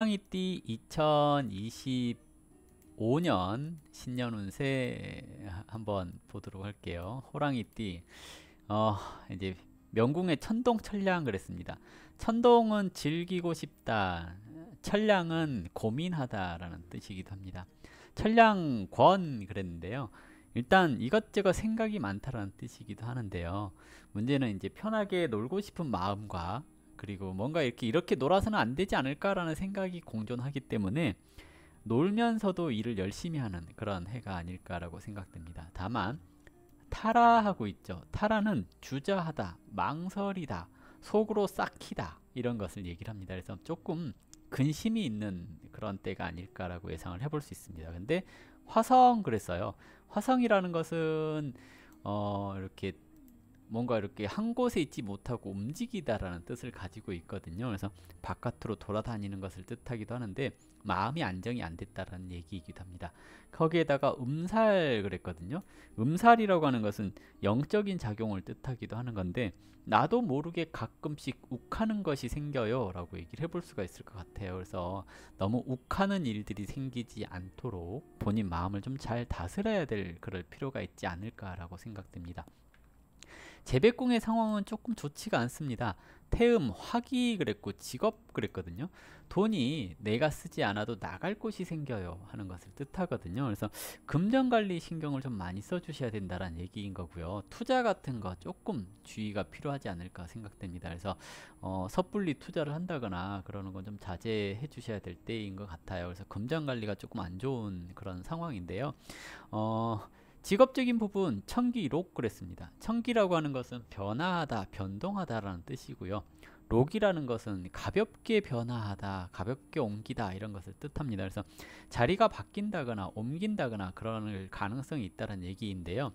호랑 이띠 2025년 신년 운세 한번 보도록 할게요. 호랑이띠 어, 이제 명궁의 천동 천량 그랬습니다. 천동은 즐기고 싶다. 천량은 고민하다라는 뜻이기도 합니다. 천량권 그랬는데요. 일단 이것저것 생각이 많다라는 뜻이기도 하는데요. 문제는 이제 편하게 놀고 싶은 마음과 그리고 뭔가 이렇게 이렇게 놀아서는 안 되지 않을까라는 생각이 공존하기 때문에 놀면서도 일을 열심히 하는 그런 해가 아닐까라고 생각됩니다. 다만 타라하고 있죠. 타라는 주저하다, 망설이다, 속으로 싹히다 이런 것을 얘기를 합니다. 그래서 조금 근심이 있는 그런 때가 아닐까라고 예상을 해볼 수 있습니다. 근데 화성 그랬어요. 화성이라는 것은 어 이렇게 뭔가 이렇게 한 곳에 있지 못하고 움직이다라는 뜻을 가지고 있거든요. 그래서 바깥으로 돌아다니는 것을 뜻하기도 하는데 마음이 안정이 안 됐다라는 얘기이기도 합니다. 거기에다가 음살 그랬거든요. 음살이라고 하는 것은 영적인 작용을 뜻하기도 하는 건데 나도 모르게 가끔씩 욱하는 것이 생겨요 라고 얘기를 해볼 수가 있을 것 같아요. 그래서 너무 욱하는 일들이 생기지 않도록 본인 마음을 좀 잘 다스려야 될 그럴 필요가 있지 않을까라고 생각됩니다. 재배공의 상황은 조금 좋지가 않습니다. 태음, 화기 그랬고 직업 그랬거든요. 돈이 내가 쓰지 않아도 나갈 곳이 생겨요 하는 것을 뜻하거든요. 그래서 금전관리 신경을 좀 많이 써주셔야 된다는 얘기인 거고요. 투자 같은 거 조금 주의가 필요하지 않을까 생각됩니다. 그래서 어, 섣불리 투자를 한다거나 그러는 건 좀 자제해 주셔야 될 때인 것 같아요. 그래서 금전관리가 조금 안 좋은 그런 상황인데요. 어, 직업적인 부분 청기록 그랬습니다. 청기라고 하는 것은 변화하다, 변동하다라는 뜻이고요. 록이라는 것은 가볍게 변화하다, 가볍게 옮기다 이런 것을 뜻합니다. 그래서 자리가 바뀐다거나 옮긴다거나 그런 가능성이 있다는 얘기인데요.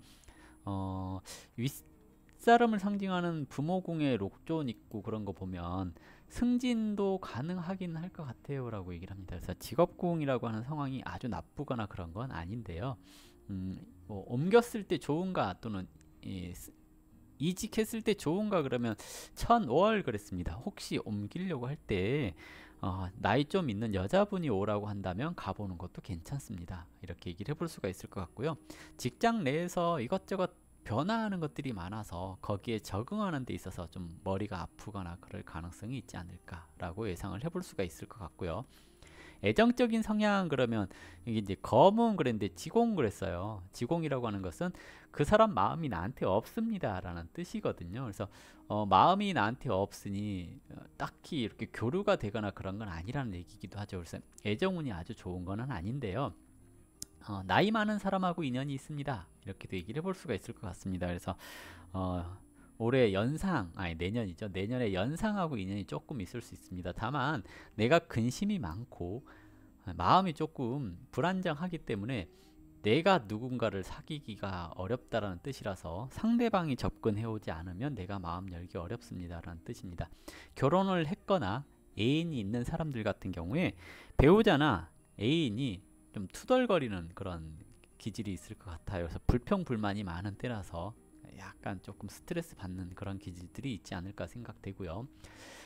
어, 윗사람을 상징하는 부모궁의 록존 있고 그런 거 보면 승진도 가능하긴 할 것 같아요 라고 얘기를 합니다. 그래서 직업궁이라고 하는 상황이 아주 나쁘거나 그런 건 아닌데요. 음, 뭐 옮겼을 때 좋은가 또는 예, 이직했을 때 좋은가 그러면 1000월 그랬습니다. 혹시 옮기려고 할때 어, 나이 좀 있는 여자분이 오라고 한다면 가보는 것도 괜찮습니다. 이렇게 얘기를 해볼 수가 있을 것 같고요. 직장 내에서 이것저것 변화하는 것들이 많아서 거기에 적응하는 데 있어서 좀 머리가 아프거나 그럴 가능성이 있지 않을까라고 예상을 해볼 수가 있을 것 같고요. 애정적인 성향 그러면 이게 이제 검은 그랬는데 지공 그랬어요. 지공이라고 하는 것은 그 사람 마음이 나한테 없습니다라는 뜻이거든요. 그래서 어, 마음이 나한테 없으니 어, 딱히 이렇게 교류가 되거나 그런 건 아니라는 얘기기도 하죠. 그래서 애정운이 아주 좋은 건 아닌데요. 어, 나이 많은 사람하고 인연이 있습니다. 이렇게도 얘기를 해볼 수가 있을 것 같습니다. 그래서 어, 올해 연상, 아니 내년이죠. 내년에 연상하고 인연이 조금 있을 수 있습니다. 다만 내가 근심이 많고 아, 마음이 조금 불안정하기 때문에 내가 누군가를 사귀기가 어렵다라는 뜻이라서 상대방이 접근해 오지 않으면 내가 마음 열기 어렵습니다라는 뜻입니다. 결혼을 했거나 애인이 있는 사람들 같은 경우에 배우자나 애인이 좀 투덜거리는 그런 기질이 있을 것 같아요. 그래서 불평불만이 많은 때라서 약간 조금 스트레스 받는 그런 기질들이 있지 않을까 생각되고요.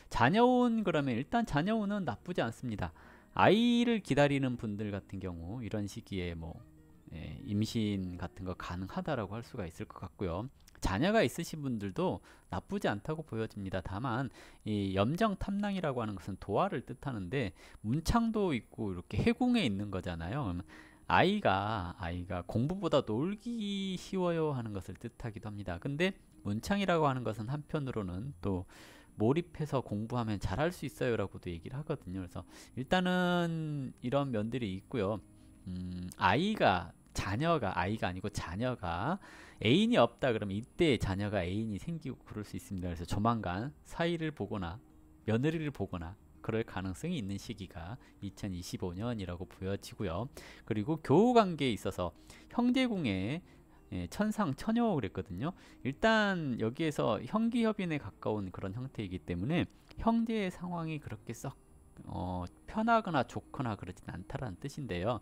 자녀운 그러면 일단 자녀운은 나쁘지 않습니다. 아이를 기다리는 분들 같은 경우 이런 시기에 뭐 예, 임신 같은 거 가능하다라고 할 수가 있을 것 같고요. 자녀가 있으신 분들도 나쁘지 않다고 보여집니다. 다만 이 염정 탐낭이라고 하는 것은 도화를 뜻하는데 문창도 있고 이렇게 해궁에 있는 거잖아요. 아이가 아이가 공부보다 놀기 쉬워요 하는 것을 뜻하기도 합니다. 근데 문창이라고 하는 것은 한편으로는 또 몰입해서 공부하면 잘할 수 있어요 라고도 얘기를 하거든요. 그래서 일단은 이런 면들이 있고요. 음, 아이가 자녀가 아이가 아니고 자녀가 애인이 없다 그러면 이때 자녀가 애인이 생기고 그럴 수 있습니다. 그래서 조만간 사이를 보거나 며느리를 보거나 그럴 가능성이 있는 시기가 2025년이라고 보여지고요. 그리고 교우 관계에 있어서 형제궁에 예, 천상 천여 그랬거든요. 일단 여기에서 형기협인에 가까운 그런 형태이기 때문에 형제의 상황이 그렇게 썩 어, 편하거나 좋거나 그러진 않다라는 뜻인데요.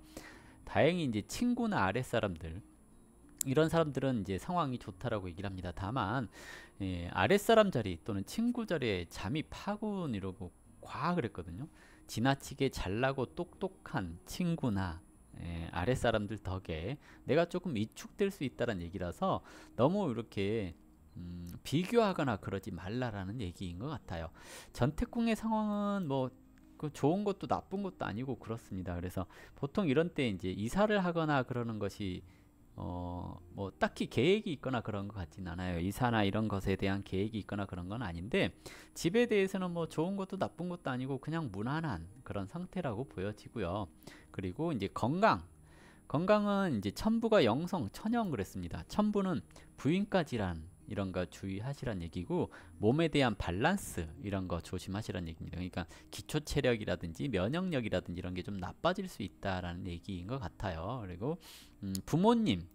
다행히 이제 친구나 아랫사람들 이런 사람들은 이제 상황이 좋다라고 얘기를 합니다. 다만 예, 아랫사람 자리 또는 친구 자리에 잠이 파군 이러고 과학을 했거든요. 지나치게 잘나고 똑똑한 친구나 예, 아랫사람들 덕에 내가 조금 위축될 수 있다는 얘기라서 너무 이렇게 음, 비교하거나 그러지 말라라는 얘기인 것 같아요. 전태궁의 상황은 뭐그 좋은 것도 나쁜 것도 아니고 그렇습니다. 그래서 보통 이런 때 이제 이사를 하거나 그러는 것이 어, 뭐 딱히 계획이 있거나 그런 것 같진 않아요. 이사나 이런 것에 대한 계획이 있거나 그런 건 아닌데 집에 대해서는 뭐 좋은 것도 나쁜 것도 아니고 그냥 무난한 그런 상태라고 보여지고요. 그리고 이제 건강 건강은 이제 천부가 영성, 천형 그랬습니다. 천부는 부인까지란 이런 거 주의하시란 얘기고 몸에 대한 밸런스 이런 거 조심하시란 얘기입니다. 그러니까 기초 체력이라든지 면역력이라든지 이런 게 좀 나빠질 수 있다라는 얘기인 것 같아요. 그리고 음, 부모님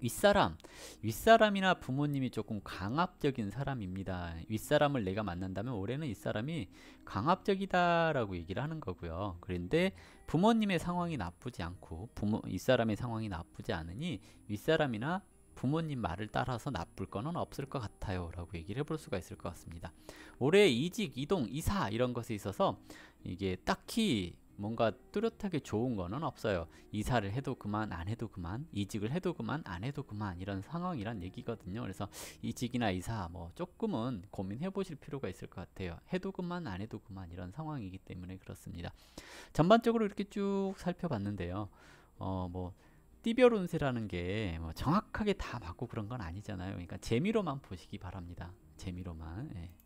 윗사람 윗사람이나 부모님이 조금 강압적인 사람입니다 윗사람을 내가 만난다면 올해는 윗사람이 강압적이다 라고 얘기를 하는 거고요 그런데 부모님의 상황이 나쁘지 않고 부모 윗사람의 상황이 나쁘지 않으니 윗사람이나 부모님 말을 따라서 나쁠 거는 없을 것 같아요 라고 얘기를 해볼 수가 있을 것 같습니다 올해 이직, 이동, 이사 이런 것에 있어서 이게 딱히 뭔가 뚜렷하게 좋은 거는 없어요 이사를 해도 그만 안 해도 그만 이직을 해도 그만 안 해도 그만 이런 상황이란 얘기거든요 그래서 이직이나 이사 뭐 조금은 고민해 보실 필요가 있을 것 같아요 해도 그만 안 해도 그만 이런 상황이기 때문에 그렇습니다 전반적으로 이렇게 쭉 살펴봤는데요 어뭐 띠별운세라는 게뭐 정확하게 다 맞고 그런 건 아니잖아요. 그러니까 재미로만 보시기 바랍니다. 재미로만. 예.